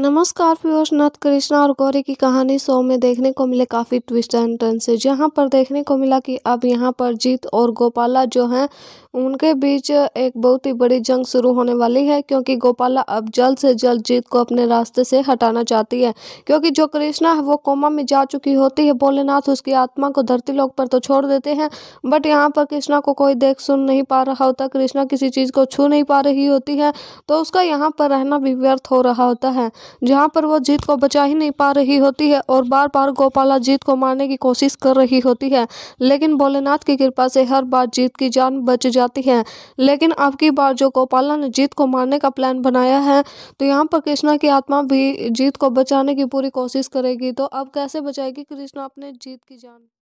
नमस्कार पीयूष नाथ कृष्णा और गौरी की कहानी शो में देखने को मिले काफ़ी ट्विस्ट एंड टर्न से जहाँ पर देखने को मिला कि अब यहाँ पर जीत और गोपाला जो हैं उनके बीच एक बहुत ही बड़ी जंग शुरू होने वाली है क्योंकि गोपाला अब जल्द से जल्द जीत को अपने रास्ते से हटाना चाहती है क्योंकि जो कृष्णा है वो कोमा में जा चुकी होती है भोलेनाथ उसकी आत्मा को धरती लोग पर तो छोड़ देते हैं बट यहाँ पर कृष्णा को कोई देख सुन नहीं पा रहा होता कृष्णा किसी चीज़ को छू नहीं पा रही होती है तो उसका यहाँ पर रहना भी व्यर्थ हो रहा होता है जहां पर वो जीत को बचा ही नहीं पा रही होती है और बार बार गोपाला जीत को मारने की कोशिश कर रही होती है लेकिन भोलेनाथ की कृपा से हर बार जीत की जान बच जाती है लेकिन अब की बार जो गोपाला ने जीत को मारने का प्लान बनाया है तो यहाँ पर कृष्णा की आत्मा भी जीत को बचाने की पूरी कोशिश करेगी तो अब कैसे बचाएगी कृष्णा अपने जीत की जान